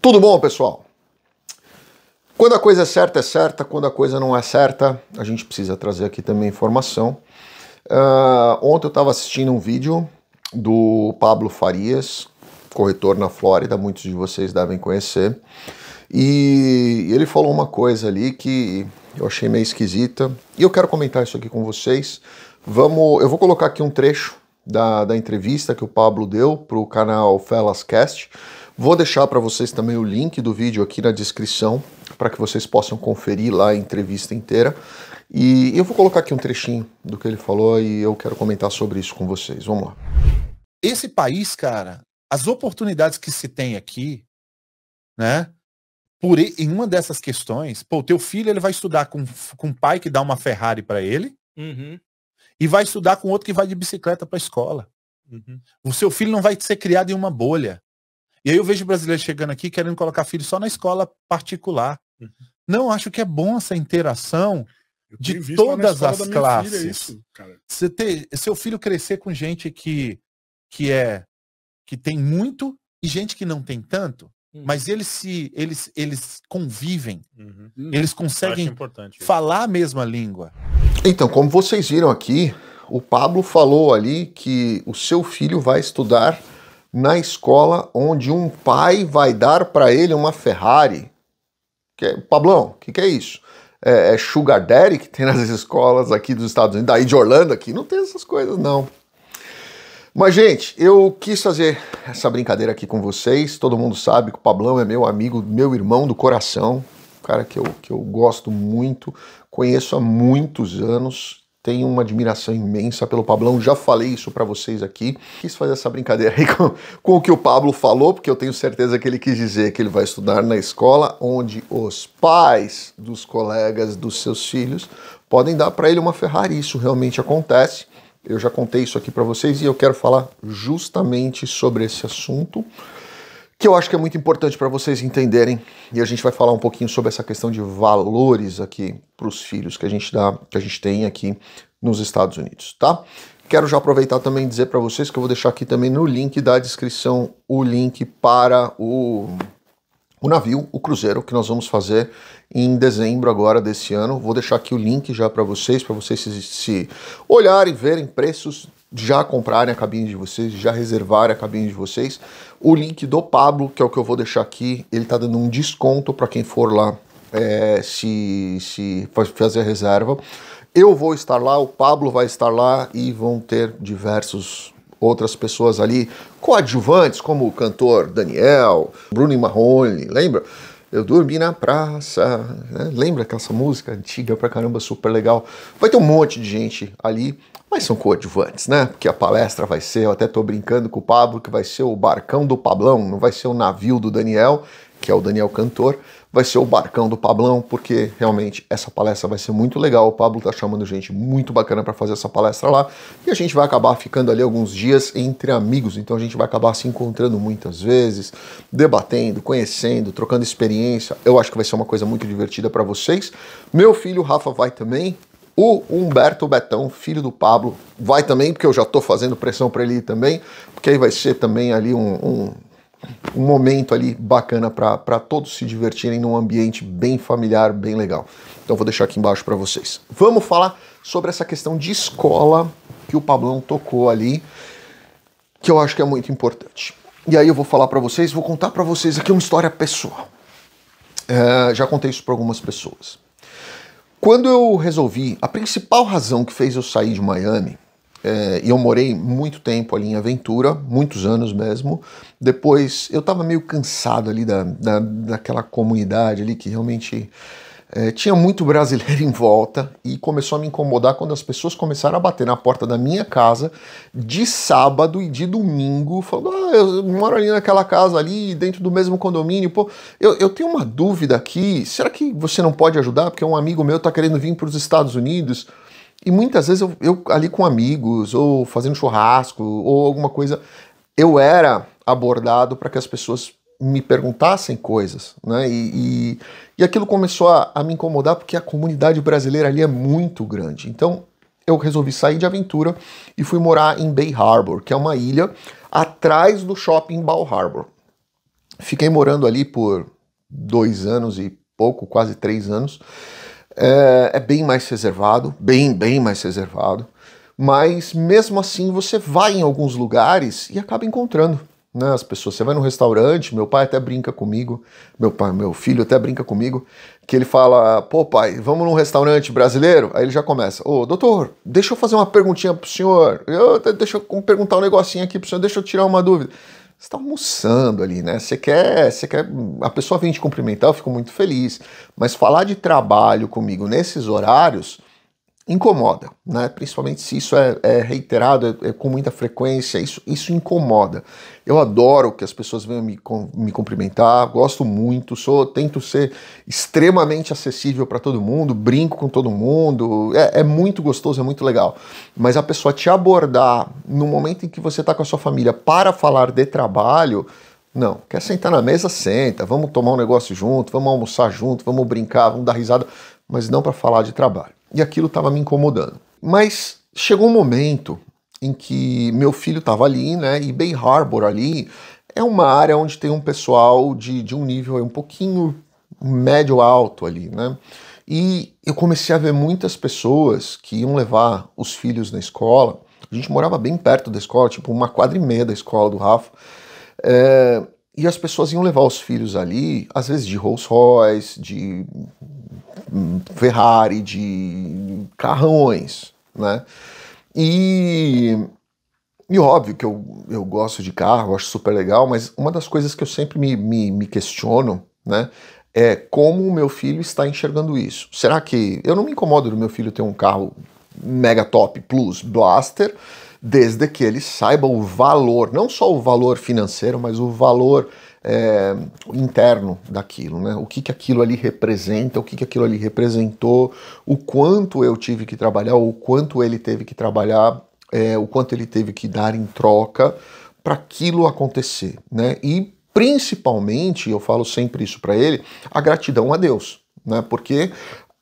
Tudo bom, pessoal? Quando a coisa é certa, é certa. Quando a coisa não é certa, a gente precisa trazer aqui também informação. Uh, ontem eu estava assistindo um vídeo do Pablo Farias, corretor na Flórida, muitos de vocês devem conhecer. E ele falou uma coisa ali que eu achei meio esquisita. E eu quero comentar isso aqui com vocês. Vamos, eu vou colocar aqui um trecho da, da entrevista que o Pablo deu para o canal Cast. Vou deixar para vocês também o link do vídeo aqui na descrição para que vocês possam conferir lá a entrevista inteira. E eu vou colocar aqui um trechinho do que ele falou e eu quero comentar sobre isso com vocês. Vamos lá. Esse país, cara, as oportunidades que se tem aqui, né? Por em uma dessas questões, pô, teu filho ele vai estudar com, com um pai que dá uma Ferrari para ele uhum. e vai estudar com outro que vai de bicicleta para a escola. Uhum. O seu filho não vai ser criado em uma bolha. E aí eu vejo brasileiros chegando aqui querendo colocar filho só na escola particular. Uhum. Não acho que é bom essa interação de todas as classes. Filha, isso, Você ter, seu filho crescer com gente que que é que tem muito e gente que não tem tanto, uhum. mas eles se eles eles convivem. Uhum. uhum. Eles conseguem falar a mesma língua. Então, como vocês viram aqui, o Pablo falou ali que o seu filho vai estudar na escola onde um pai vai dar para ele uma Ferrari. Que é, Pablão, o que, que é isso? É, é Sugar Daddy que tem nas escolas aqui dos Estados Unidos, daí de Orlando aqui, não tem essas coisas não. Mas, gente, eu quis fazer essa brincadeira aqui com vocês. Todo mundo sabe que o Pablão é meu amigo, meu irmão do coração, cara que eu, que eu gosto muito, conheço há muitos anos tenho uma admiração imensa pelo Pablão, já falei isso para vocês aqui. Quis fazer essa brincadeira aí com, com o que o Pablo falou, porque eu tenho certeza que ele quis dizer que ele vai estudar na escola onde os pais dos colegas dos seus filhos podem dar para ele uma Ferrari. Isso realmente acontece. Eu já contei isso aqui para vocês e eu quero falar justamente sobre esse assunto que eu acho que é muito importante para vocês entenderem, e a gente vai falar um pouquinho sobre essa questão de valores aqui para os filhos que a gente dá, que a gente tem aqui nos Estados Unidos, tá? Quero já aproveitar também e dizer para vocês que eu vou deixar aqui também no link da descrição o link para o o navio, o cruzeiro que nós vamos fazer em dezembro agora desse ano. Vou deixar aqui o link já para vocês, para vocês se, se olharem, verem preços, já comprarem a cabine de vocês, já reservarem a cabine de vocês. O link do Pablo, que é o que eu vou deixar aqui, ele tá dando um desconto para quem for lá é, se, se fazer a reserva. Eu vou estar lá, o Pablo vai estar lá e vão ter diversos outras pessoas ali coadjuvantes, como o cantor Daniel, Bruno Marrone, lembra? Eu dormi na praça. Né? Lembra aquela música antiga pra caramba, super legal? Vai ter um monte de gente ali, mas são coadjuvantes, né? Porque a palestra vai ser, eu até tô brincando com o Pablo, que vai ser o barcão do Pablão, não vai ser o navio do Daniel que é o Daniel Cantor, vai ser o barcão do Pablão, porque realmente essa palestra vai ser muito legal. O Pablo tá chamando gente muito bacana para fazer essa palestra lá, e a gente vai acabar ficando ali alguns dias entre amigos, então a gente vai acabar se encontrando muitas vezes, debatendo, conhecendo, trocando experiência. Eu acho que vai ser uma coisa muito divertida para vocês. Meu filho Rafa vai também, o Humberto Betão, filho do Pablo, vai também, porque eu já estou fazendo pressão para ele também, porque aí vai ser também ali um, um, um momento ali bacana para todos se divertirem num ambiente bem familiar, bem legal. Então vou deixar aqui embaixo para vocês. Vamos falar sobre essa questão de escola que o Pablão tocou ali, que eu acho que é muito importante. E aí eu vou falar para vocês, vou contar para vocês aqui uma história pessoal. É, já contei isso para algumas pessoas. Quando eu resolvi, a principal razão que fez eu sair de Miami é, e eu morei muito tempo ali em Aventura, muitos anos mesmo. Depois eu estava meio cansado ali da, da, daquela comunidade ali que realmente é, tinha muito brasileiro em volta e começou a me incomodar quando as pessoas começaram a bater na porta da minha casa de sábado e de domingo, falando: ah, eu moro ali naquela casa ali, dentro do mesmo condomínio. Pô, eu, eu tenho uma dúvida aqui: será que você não pode ajudar? Porque um amigo meu está querendo vir para os Estados Unidos. E muitas vezes eu, eu ali com amigos, ou fazendo churrasco, ou alguma coisa, eu era abordado para que as pessoas me perguntassem coisas, né? E, e, e aquilo começou a, a, me incomodar porque a comunidade brasileira ali é muito grande. Então eu resolvi sair de aventura e fui morar em Bay Harbor, que é uma ilha atrás do shopping Bal Harbor. Fiquei morando ali por dois anos e pouco, quase três anos é, é bem mais reservado, bem, bem mais reservado. Mas mesmo assim você vai em alguns lugares e acaba encontrando né, as pessoas. Você vai num restaurante, meu pai até brinca comigo, meu pai, meu filho até brinca comigo, que ele fala, pô pai, vamos num restaurante brasileiro? Aí ele já começa, ô doutor, deixa eu fazer uma perguntinha pro senhor, eu, deixa eu perguntar um negocinho aqui pro senhor, deixa eu tirar uma dúvida você está almoçando ali, né? Você quer, você quer. A pessoa vem te cumprimentar, eu fico muito feliz. Mas falar de trabalho comigo nesses horários incomoda, né? principalmente se isso é, é reiterado é, é, com muita frequência, isso, isso incomoda. Eu adoro que as pessoas venham me, com, me cumprimentar, gosto muito, sou tento ser extremamente acessível para todo mundo, brinco com todo mundo, é, é, muito gostoso, é muito legal. Mas a pessoa te abordar no momento em que você está com a sua família para falar de trabalho, não, quer sentar na mesa, senta, vamos tomar um negócio junto, vamos almoçar junto, vamos brincar, vamos dar risada, mas não para falar de trabalho e aquilo estava me incomodando. Mas chegou um momento em que meu filho estava ali, né? E Bay Harbor ali é uma área onde tem um pessoal de, de um nível um pouquinho médio alto ali, né? E eu comecei a ver muitas pessoas que iam levar os filhos na escola. A gente morava bem perto da escola, tipo uma quadra e meia da escola do Rafa. É, e as pessoas iam levar os filhos ali, às vezes de Rolls Royce, de Ferrari, de carrões, né? E, e óbvio que eu, eu gosto de carro, acho super legal, mas uma das coisas que eu sempre me, me, me questiono, né? É como o meu filho está enxergando isso. Será que. Eu não me incomodo do meu filho ter um carro mega top plus blaster, desde que ele saiba o valor, não só o valor financeiro, mas o valor é, interno daquilo, né? O que, que aquilo ali representa, o que, que aquilo ali representou, o quanto eu tive que trabalhar, o quanto ele teve que trabalhar, é, o quanto ele teve que dar em troca para aquilo acontecer, né? E principalmente, eu falo sempre isso para ele, a gratidão a Deus, né? Porque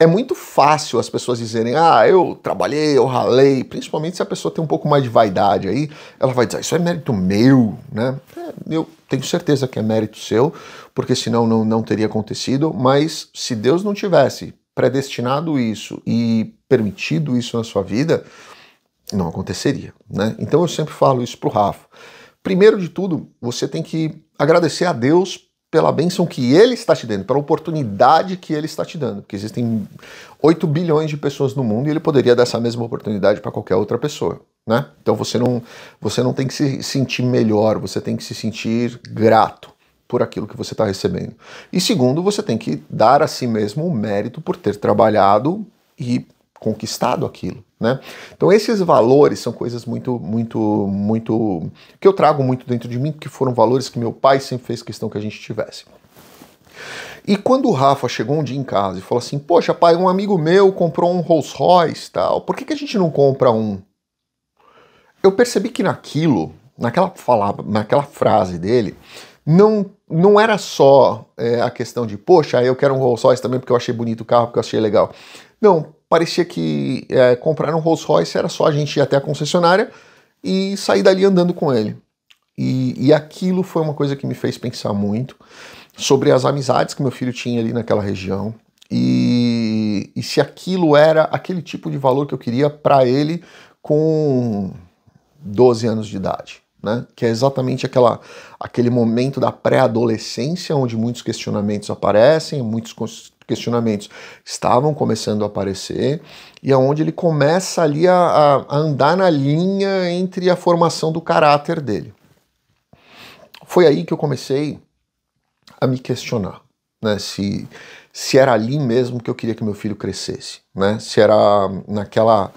é muito fácil as pessoas dizerem, ah, eu trabalhei, eu ralei, principalmente se a pessoa tem um pouco mais de vaidade aí, ela vai dizer, ah, isso é mérito meu, né? É, eu tenho certeza que é mérito seu, porque senão não, não teria acontecido, mas se Deus não tivesse predestinado isso e permitido isso na sua vida, não aconteceria, né? Então eu sempre falo isso pro Rafa. Primeiro de tudo, você tem que agradecer a Deus pela bênção que ele está te dando, pela oportunidade que ele está te dando. Porque existem 8 bilhões de pessoas no mundo e ele poderia dar essa mesma oportunidade para qualquer outra pessoa. Né? Então você não, você não tem que se sentir melhor, você tem que se sentir grato por aquilo que você está recebendo. E segundo, você tem que dar a si mesmo o mérito por ter trabalhado e conquistado aquilo, né? Então esses valores são coisas muito, muito, muito que eu trago muito dentro de mim, que foram valores que meu pai sempre fez questão que a gente tivesse. E quando o Rafa chegou um dia em casa e falou assim, poxa pai, um amigo meu comprou um Rolls Royce tal, por que, que a gente não compra um? Eu percebi que naquilo, naquela falava, naquela frase dele, não, não era só é, a questão de, poxa, eu quero um Rolls Royce também porque eu achei bonito o carro, porque eu achei legal. Não, parecia que é, comprar um Rolls Royce era só a gente ir até a concessionária e sair dali andando com ele. E, e, aquilo foi uma coisa que me fez pensar muito sobre as amizades que meu filho tinha ali naquela região e, e se aquilo era aquele tipo de valor que eu queria para ele com 12 anos de idade. Né? Que é exatamente aquela, aquele momento da pré-adolescência onde muitos questionamentos aparecem, muitos questionamentos estavam começando a aparecer e aonde é ele começa ali a, a andar na linha entre a formação do caráter dele. Foi aí que eu comecei a me questionar, né? Se se era ali mesmo que eu queria que meu filho crescesse, né? Se era naquela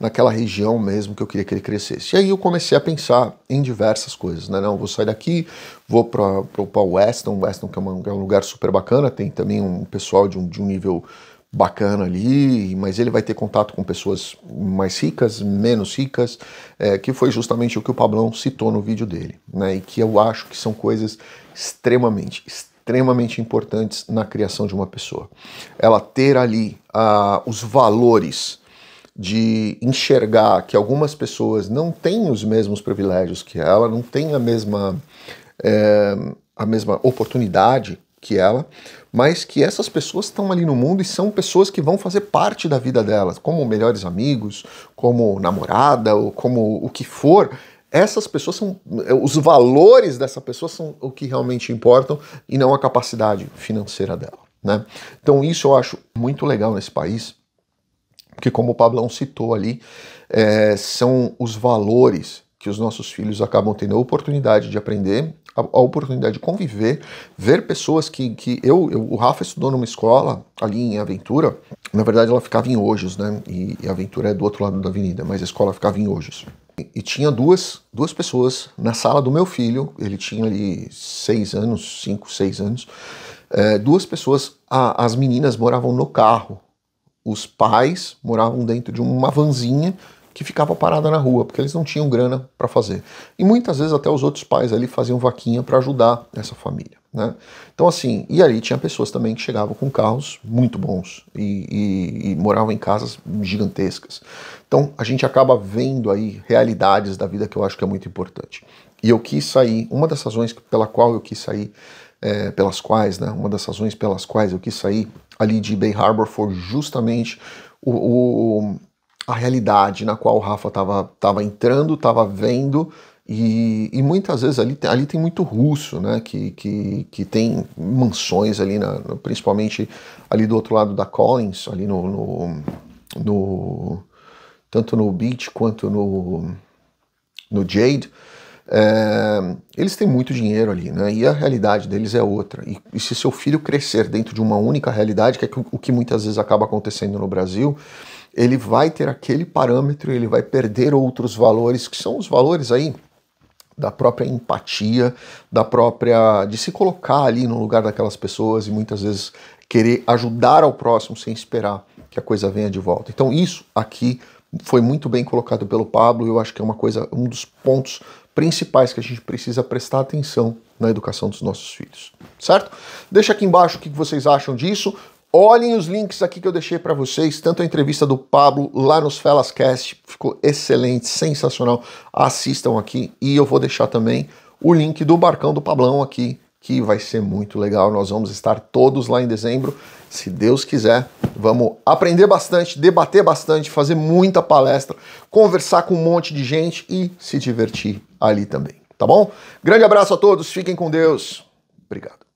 naquela região mesmo que eu queria que ele crescesse. E aí eu comecei a pensar em diversas coisas, né? Não, vou sair daqui, vou para o Weston, Weston que é, uma, é, um lugar super bacana, tem também um pessoal de um, de um nível bacana ali, mas ele vai ter contato com pessoas mais ricas, menos ricas, é, que foi justamente o que o Pablão citou no vídeo dele, né? E que eu acho que são coisas extremamente, extremamente importantes na criação de uma pessoa. Ela ter ali ah, os valores de enxergar que algumas pessoas não têm os mesmos privilégios que ela, não têm a mesma, é, a mesma oportunidade que ela, mas que essas pessoas estão ali no mundo e são pessoas que vão fazer parte da vida delas, como melhores amigos, como namorada, ou como o que for. Essas pessoas são. É, os valores dessa pessoa são o que realmente importam e não a capacidade financeira dela. Né? Então, isso eu acho muito legal nesse país. Porque, como o Pablão citou ali, é, são os valores que os nossos filhos acabam tendo a oportunidade de aprender, a, a oportunidade de conviver, ver pessoas que, que eu, eu, o Rafa estudou numa escola ali em Aventura, na verdade ela ficava em Ojos, né? E, e Aventura é do outro lado da avenida, mas a escola ficava em Ojos. E, e tinha duas, duas pessoas na sala do meu filho, ele tinha ali seis anos, cinco, seis anos, é, duas pessoas, a, as meninas moravam no carro os pais moravam dentro de uma vanzinha que ficava parada na rua, porque eles não tinham grana para fazer. E muitas vezes até os outros pais ali faziam vaquinha para ajudar essa família. Né? Então, assim, e ali tinha pessoas também que chegavam com carros muito bons e, e, e, moravam em casas gigantescas. Então, a gente acaba vendo aí realidades da vida que eu acho que é muito importante. E eu quis sair, uma das razões pela qual eu quis sair é, pelas quais, né, uma das razões pelas quais eu quis sair ali de Bay Harbor foi justamente o, o a realidade na qual o Rafa estava tava entrando, estava vendo, e, e, muitas vezes ali, ali tem muito russo, né? Que, que, que tem mansões ali, na, principalmente ali do outro lado da Collins, ali no, no, no tanto no Beach quanto no, no Jade é, eles têm muito dinheiro ali, né? E a realidade deles é outra. E, e se seu filho crescer dentro de uma única realidade, que é o que muitas vezes acaba acontecendo no Brasil, ele vai ter aquele parâmetro, ele vai perder outros valores, que são os valores aí da própria empatia, da própria de se colocar ali no lugar daquelas pessoas e muitas vezes querer ajudar ao próximo sem esperar que a coisa venha de volta. Então isso aqui foi muito bem colocado pelo Pablo, eu acho que é uma coisa, um dos pontos principais que a gente precisa prestar atenção na educação dos nossos filhos, certo? Deixa aqui embaixo o que vocês acham disso. Olhem os links aqui que eu deixei para vocês, tanto a entrevista do Pablo lá nos Felascast, ficou excelente, sensacional. Assistam aqui e eu vou deixar também o link do Barcão do Pablão aqui que vai ser muito legal. Nós vamos estar todos lá em dezembro, se Deus quiser. Vamos aprender bastante, debater bastante, fazer muita palestra, conversar com um monte de gente e se divertir ali também, tá bom? Grande abraço a todos, fiquem com Deus. Obrigado.